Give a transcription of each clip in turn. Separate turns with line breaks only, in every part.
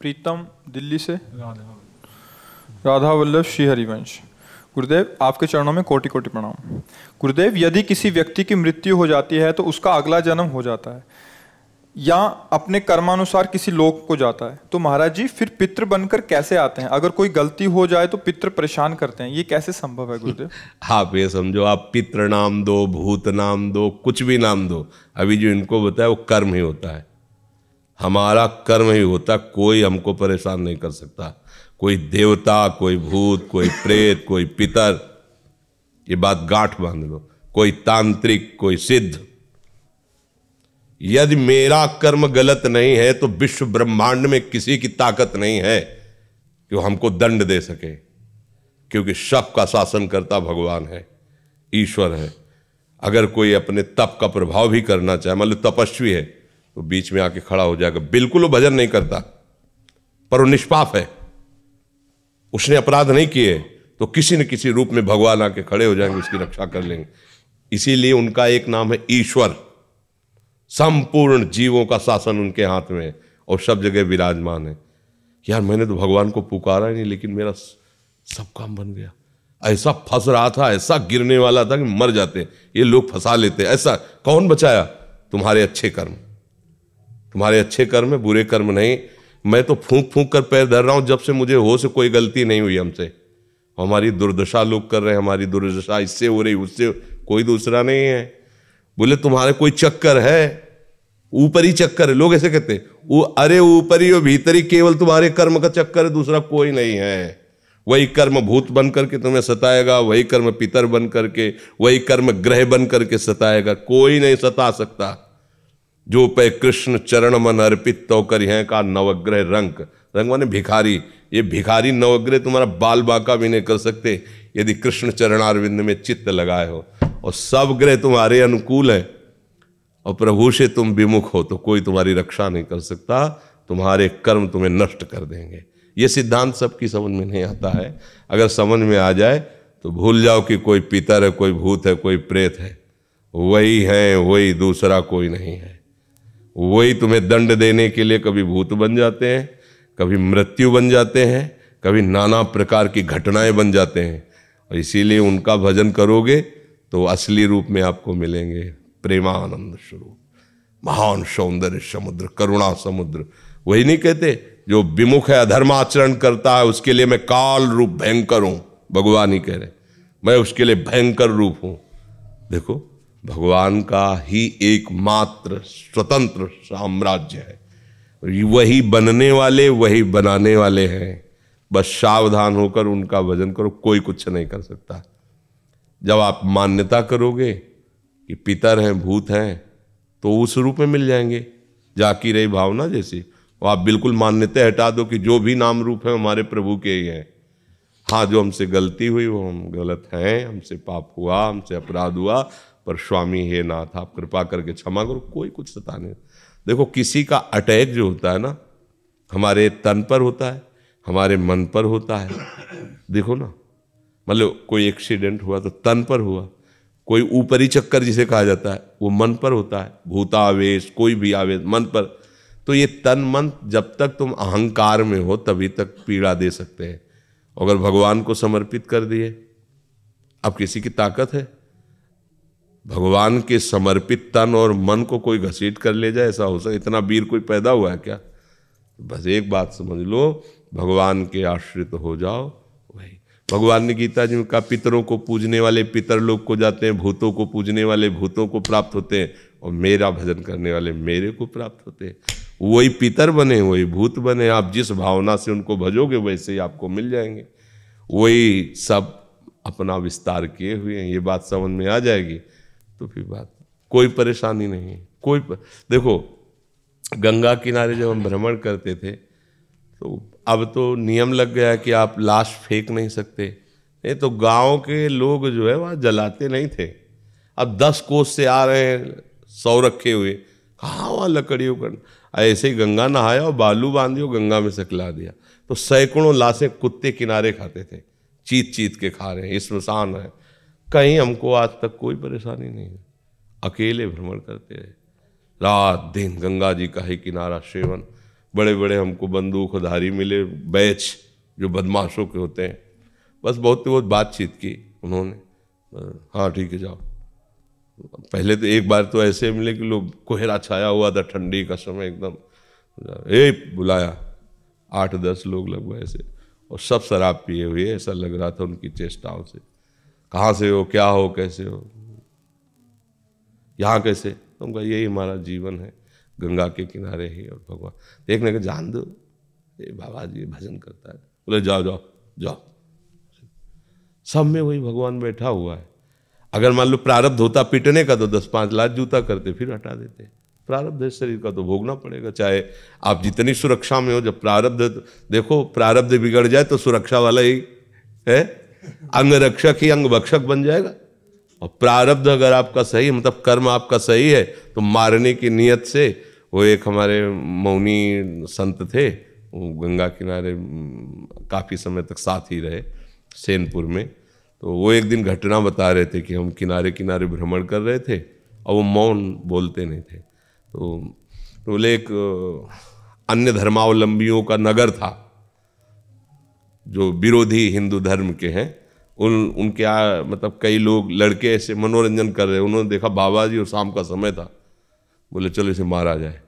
प्रीतम दिल्ली से राधा वल्लभ श्री हरिवंश गुरुदेव आपके चरणों में कोटि कोटि प्रणाम गुरुदेव यदि किसी व्यक्ति की मृत्यु हो जाती है तो उसका अगला जन्म हो जाता है या अपने कर्मानुसार किसी लोक को जाता है तो महाराज जी फिर पितृ बनकर कैसे आते हैं अगर कोई गलती हो जाए तो पितृ परेशान करते हैं ये कैसे संभव है गुरुदेव आप ये समझो आप पितृ नाम दो भूत नाम दो कुछ भी नाम दो अभी जो इनको बताया वो कर्म ही होता है हमारा कर्म ही होता कोई हमको परेशान नहीं कर सकता कोई देवता कोई भूत कोई प्रेत कोई पितर ये बात गांठ बांध लो कोई तांत्रिक कोई सिद्ध यदि मेरा कर्म गलत नहीं है तो विश्व ब्रह्मांड में किसी की ताकत नहीं है कि वो हमको दंड दे सके क्योंकि सब का शासन करता भगवान है ईश्वर है अगर कोई अपने तप का प्रभाव भी करना चाहे मतलब तपस्वी है वो बीच में आके खड़ा हो जाएगा बिल्कुल वो भजन नहीं करता पर वो निष्पाप है उसने अपराध नहीं किए तो किसी न किसी रूप में भगवान आके खड़े हो जाएंगे उसकी रक्षा कर लेंगे इसीलिए उनका एक नाम है ईश्वर संपूर्ण जीवों का शासन उनके हाथ में है और सब जगह विराजमान है यार मैंने तो भगवान को पुकारा ही नहीं लेकिन मेरा सब काम बन गया ऐसा फंस रहा था ऐसा गिरने वाला था कि मर जाते ये लोग फंसा लेते ऐसा कौन बचाया तुम्हारे अच्छे कर्म तुम्हारे अच्छे कर्म है बुरे कर्म नहीं मैं तो फूंक फूंक कर पैर धर रहा हूँ जब से मुझे हो से कोई गलती नहीं हुई हमसे हमारी दुर्दशा लोग कर रहे हैं हमारी दुर्दशा इससे हो रही उससे कोई दूसरा नहीं है बोले तुम्हारे कोई चक्कर है ऊपर ही चक्कर है लोग ऐसे कहते वो अरे ऊपर ही और भीतर ही केवल तुम्हारे कर्म का चक्कर है दूसरा कोई नहीं है वही कर्म भूत बन करके तुम्हें सताएगा वही कर्म पितर बन करके वही कर्म ग्रह बन करके सताएगा कोई नहीं सता सकता जो पे कृष्ण चरण मन अर्पित तो कर यहाँ का नवग्रह रंग रंग माने भिखारी ये भिखारी नवग्रह तुम्हारा बाल बाका भी नहीं कर सकते यदि कृष्ण चरणारविंद में चित्त लगाए हो और सब ग्रह तुम्हारे अनुकूल हैं और प्रभु से तुम विमुख हो तो कोई तुम्हारी रक्षा नहीं कर सकता तुम्हारे कर्म तुम्हें नष्ट कर देंगे ये सिद्धांत सबकी समझ में नहीं आता है अगर समझ में आ जाए तो भूल जाओ कि कोई पितर है कोई भूत है कोई प्रेत है वही है वही दूसरा कोई नहीं है वही तुम्हें दंड देने के लिए कभी भूत बन जाते हैं कभी मृत्यु बन जाते हैं कभी नाना प्रकार की घटनाएं बन जाते हैं और इसीलिए उनका भजन करोगे तो असली रूप में आपको मिलेंगे प्रेमानंद स्वरूप महान सौंदर्य समुद्र करुणा समुद्र वही नहीं कहते जो विमुख है अधर्म आचरण करता है उसके लिए मैं काल रूप भयंकर हूं भगवान ही कह रहे मैं उसके लिए भयंकर रूप हूं देखो भगवान का ही एकमात्र स्वतंत्र साम्राज्य है वही बनने वाले वही बनाने वाले हैं बस सावधान होकर उनका वजन करो कोई कुछ नहीं कर सकता जब आप मान्यता करोगे कि पितर हैं भूत हैं तो उस रूप में मिल जाएंगे जाकी रही भावना जैसी और आप बिल्कुल मान्यता हटा दो कि जो भी नाम रूप है हमारे प्रभु के ही हैं हाँ जो हमसे गलती हुई वो हम गलत हैं हमसे पाप हुआ हमसे अपराध हुआ पर स्वामी हे नाथ आप कृपा करके क्षमा करो कोई कुछ सता नहीं देखो किसी का अटैक जो होता है ना हमारे तन पर होता है हमारे मन पर होता है देखो ना मतलब कोई एक्सीडेंट हुआ तो तन पर हुआ कोई ऊपरी चक्कर जिसे कहा जाता है वो मन पर होता है भूतावेश कोई भी आवेश मन पर तो ये तन मन जब तक तुम अहंकार में हो तभी तक पीड़ा दे सकते हैं अगर भगवान को समर्पित कर दिए अब किसी की ताकत है भगवान के समर्पित तन और मन को कोई घसीट कर ले जाए ऐसा हो सके इतना वीर कोई पैदा हुआ है क्या बस एक बात समझ लो भगवान के आश्रित हो जाओ वही भगवान ने गीता जी में कहा पितरों को पूजने वाले पितर लोग को जाते हैं भूतों को पूजने वाले भूतों को प्राप्त होते हैं और मेरा भजन करने वाले मेरे को प्राप्त होते हैं वही पितर बने वही भूत बने आप जिस भावना से उनको भजोगे वैसे ही आपको मिल जाएंगे वही सब अपना विस्तार किए हुए हैं ये बात समझ में आ जाएगी तो फिर बात कोई परेशानी नहीं है कोई पर... देखो गंगा किनारे जब हम भ्रमण करते थे तो अब तो नियम लग गया कि आप लाश फेंक नहीं सकते नहीं तो गांव के लोग जो है वहाँ जलाते नहीं थे अब दस कोस से आ रहे हैं सौ रखे हुए कहाँ वहाँ लकड़ियों कर ऐसे ही गंगा नहाया और बालू बांधियो गंगा में सकला दिया तो सैकड़ों लाशें कुत्ते किनारे खाते थे चीत चीत के खा रहे हैं शमशान है कहीं हमको आज तक कोई परेशानी नहीं है अकेले भ्रमण करते रहे रात दिन गंगा जी का ही किनारा सेवन बड़े बड़े हमको बंदूकधारी मिले बैच जो बदमाशों के होते हैं बस बहुत बहुत बातचीत की उन्होंने हाँ ठीक है जाओ पहले तो एक बार तो ऐसे मिले कि लोग कोहरा छाया हुआ था ठंडी का समय एकदम ए बुलाया आठ दस लोग लगभग ऐसे और सब शराब पिए हुए ऐसा लग रहा था उनकी चेष्टाओं से कहाँ से हो क्या हो कैसे हो यहाँ कैसे तुमका कहा यही हमारा जीवन है गंगा के किनारे ही और भगवान देखने के जान दो ये बाबा जी भजन करता है बोले जाओ जाओ जाओ सब में वही भगवान बैठा हुआ है अगर मान लो प्रारब्ध होता पिटने का तो दस पाँच लाख जूता करते फिर हटा देते प्रारब्ध है शरीर का तो भोगना पड़ेगा चाहे आप जितनी सुरक्षा में हो जब प्रारब्ध देखो प्रारब्ध बिगड़ जाए तो सुरक्षा वाला ही है अंग रक्षक ही अंग भक्षक बन जाएगा और प्रारब्ध अगर आपका सही है मतलब कर्म आपका सही है तो मारने की नीयत से वो एक हमारे मौनी संत थे वो गंगा किनारे काफ़ी समय तक साथ ही रहे सेनपुर में तो वो एक दिन घटना बता रहे थे कि हम किनारे किनारे भ्रमण कर रहे थे और वो मौन बोलते नहीं थे तो, तो बोले तो एक अन्य धर्मावलंबियों का नगर था जो विरोधी हिंदू धर्म के हैं उन उनके आ, मतलब कई लोग लड़के ऐसे मनोरंजन कर रहे हैं उन्होंने देखा बाबा जी और शाम का समय था बोले चलो इसे मारा जाए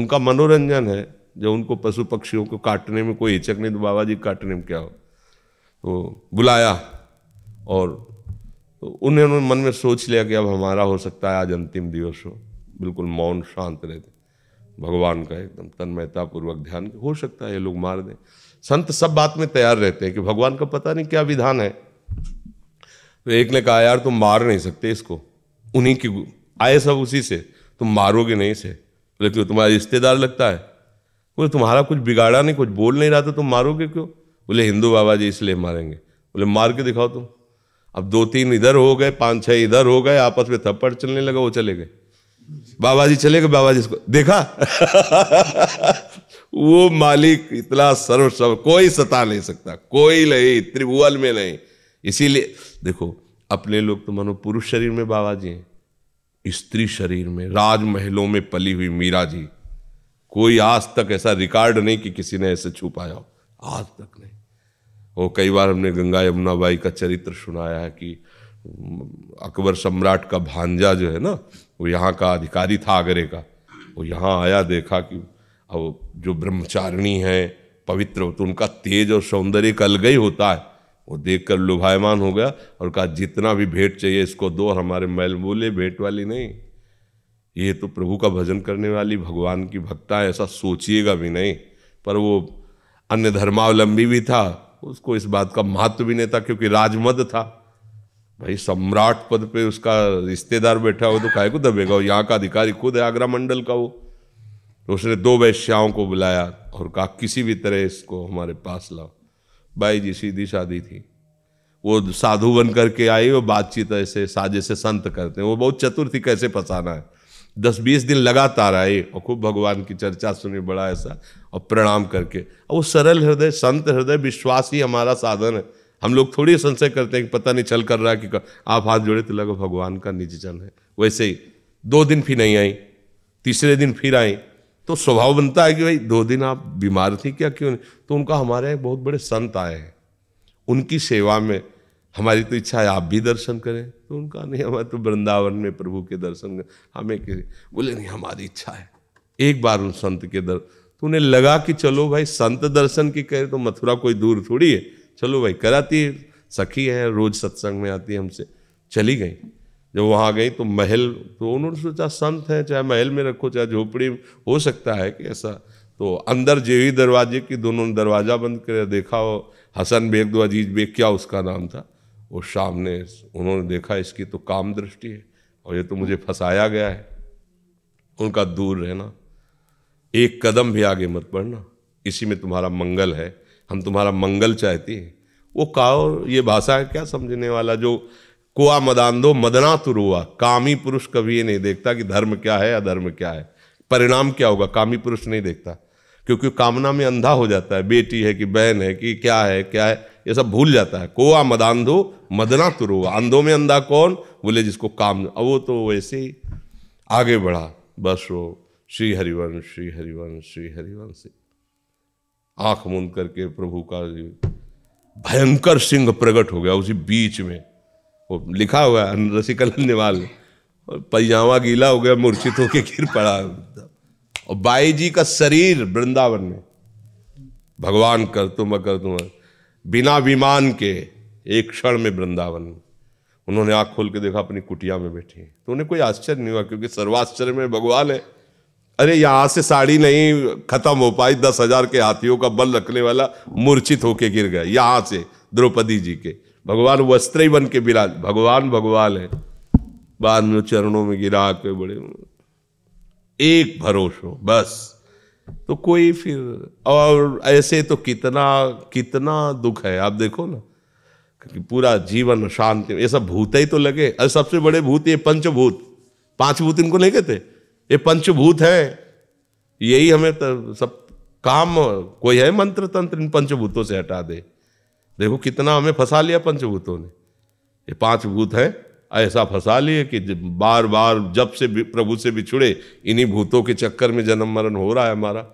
उनका मनोरंजन है जब उनको पशु पक्षियों को काटने में कोई हिचक नहीं तो बाबा जी काटने में क्या हो तो बुलाया और तो उन्होंने मन में सोच लिया कि अब हमारा हो सकता है आज अंतिम दिवस हो बिल्कुल मौन शांत रहते भगवान का एकदम तन्मयतापूर्वक ध्यान हो सकता है ये लोग मार दें संत सब बात में तैयार रहते हैं कि भगवान का पता नहीं क्या विधान है तो एक ने कहा यार तुम मार नहीं सकते इसको उन्हीं की आए सब उसी से तुम मारोगे नहीं इसे बोले क्यों तुम्हारा रिश्तेदार लगता है बोले तुम्हारा कुछ बिगाड़ा नहीं कुछ बोल नहीं रहा था तो तुम मारोगे क्यों बोले हिंदू बाबा जी इसलिए मारेंगे बोले मार के दिखाओ तुम अब दो तीन इधर हो गए पाँच छः इधर हो गए आपस में थप्पड़ चलने लगा वो चले गए बाबा जी चले गए बाबा जी इसको देखा वो मालिक इतना सर्व सर्व कोई सता नहीं सकता कोई नहीं त्रिभुवन में नहीं इसीलिए देखो अपने लोग तो मानो पुरुष शरीर में बाबा जी हैं स्त्री शरीर में राजमहलों में पली हुई मीरा जी कोई आज तक ऐसा रिकॉर्ड नहीं कि किसी ने ऐसे छुपाया हो आज तक नहीं वो कई बार हमने गंगा यमुना बाई का चरित्र सुनाया है कि अकबर सम्राट का भांजा जो है ना वो यहाँ का अधिकारी था आगरे का वो यहाँ आया देखा कि और जो ब्रह्मचारिणी है पवित्र तो उनका तेज और सौंदर्य का अलग ही होता है वो देख कर लुभायमान हो गया और कहा जितना भी भेंट चाहिए इसको दो हमारे मैल बोले भेंट वाली नहीं ये तो प्रभु का भजन करने वाली भगवान की भक्ता है ऐसा सोचिएगा भी नहीं पर वो अन्य धर्मावलंबी भी था उसको इस बात का महत्व भी नहीं था क्योंकि राजमद था भाई सम्राट पद पे उसका रिश्तेदार बैठा हो तो काय को दबेगा और यहाँ का अधिकारी खुद है आगरा मंडल का वो तो उसने दो वैश्याओं को बुलाया और कहा किसी भी तरह इसको हमारे पास लाओ भाई जी सीधी शादी थी वो साधु बन करके आई वो बातचीत ऐसे साजे से संत करते हैं वो बहुत चतुर थी कैसे फंसाना है दस बीस दिन लगातार आए और खूब भगवान की चर्चा सुनी बड़ा ऐसा और प्रणाम करके और वो सरल हृदय संत हृदय विश्वास ही हमारा साधन है हम लोग थोड़ी संशय करते हैं कि पता नहीं चल कर रहा है कि आप हाथ जोड़े तो लगो भगवान का निजी जन है वैसे ही दो दिन फिर नहीं आई तीसरे दिन फिर आई तो स्वभाव बनता है कि भाई दो दिन आप बीमार थी क्या क्यों नहीं तो उनका हमारे बहुत बड़े संत आए हैं उनकी सेवा में हमारी तो इच्छा है आप भी दर्शन करें तो उनका नहीं हमारे तो वृंदावन में प्रभु के दर्शन कर हमें किसी बोले नहीं हमारी इच्छा है एक बार उन संत के दर तो उन्हें लगा कि चलो भाई संत दर्शन की करें तो मथुरा कोई दूर थोड़ी है चलो भाई कराती है सखी है रोज सत्संग में आती है हमसे चली गई जब वहाँ गई तो महल तो उन्होंने सोचा संत है चाहे महल में रखो चाहे झोपड़ी हो सकता है कि ऐसा तो अंदर जे ही दरवाजे की दोनों ने दरवाज़ा बंद कर देखा वो हसन बेग दो अजीज बेग क्या उसका नाम था वो सामने उन्होंने देखा इसकी तो काम दृष्टि है और ये तो मुझे फंसाया गया है उनका दूर रहना एक कदम भी आगे मत बढ़ना इसी में तुम्हारा मंगल है हम तुम्हारा मंगल चाहते हैं वो काओ ये भाषा क्या समझने वाला जो कुआ मदान दो मदना तुरुआ कामी पुरुष कभी ये नहीं देखता कि धर्म क्या है अधर्म क्या है परिणाम क्या होगा कामी पुरुष नहीं देखता क्योंकि कामना में अंधा हो जाता है बेटी है कि बहन है कि क्या है क्या है ये सब भूल जाता है कोआ मदांधो मदना तुरुआ अंधो में अंधा कौन बोले जिसको काम अब वो तो वैसे ही आगे बढ़ा बस वो श्री हरिवंश श्री हरिवंश श्री हरिवंश आंख मूंद करके प्रभु का भयंकर सिंह प्रकट हो गया उसी बीच में वो लिखा हुआ है रसिकल निवाल और पैजामा गीला हो गया मूर्छित होके गिर पड़ा और बाई जी का शरीर वृंदावन में भगवान कर तुम कर तुम बिना विमान के एक क्षण में वृंदावन उन्होंने आंख खोल के देखा अपनी कुटिया में बैठे तो उन्हें कोई आश्चर्य नहीं हुआ क्योंकि सर्वाश्चर्य में भगवान है अरे यहां से साड़ी नहीं खत्म हो पाई दस हजार के हाथियों का बल रखने वाला मूर्छित होके गिर गया यहां से द्रौपदी जी के भगवान वस्त्र ही बन के विराज भगवान भगवान है बाद में चरणों में गिरा के बड़े एक भरोसो बस तो कोई फिर और ऐसे तो कितना कितना दुख है आप देखो ना क्योंकि पूरा जीवन शांति ये सब भूत ही तो लगे अरे सबसे बड़े भूत ये पंचभूत पांच भूत इनको नहीं कहते ये पंचभूत है यही हमें तो सब काम कोई है मंत्र तंत्र इन पंचभूतों से हटा दे देखो कितना हमें फंसा लिया पंचभूतों ने ये पांच भूत हैं ऐसा फंसा लिए कि बार बार जब से प्रभु से बिछुड़े इन्हीं भूतों के चक्कर में जन्म मरण हो रहा है हमारा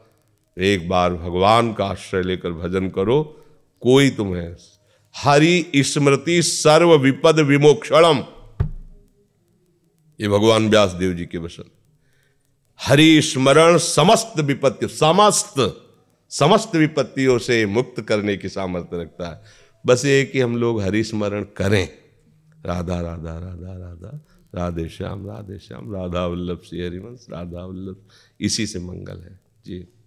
एक बार भगवान का आश्रय लेकर भजन करो कोई तुम्हें हरि स्मृति सर्व विपद विमोक्षणम ये भगवान व्यास देव जी के वचन हरि स्मरण समस्त विपत्ति समस्त समस्त विपत्तियों से मुक्त करने की सामर्थ्य रखता है बस ये कि हम लोग हरि स्मरण करें राधा राधा राधा राधा राधे श्याम राधे श्याम राधा वल्लभ श्री हरिवंश राधा वल्लभ इसी से मंगल है जी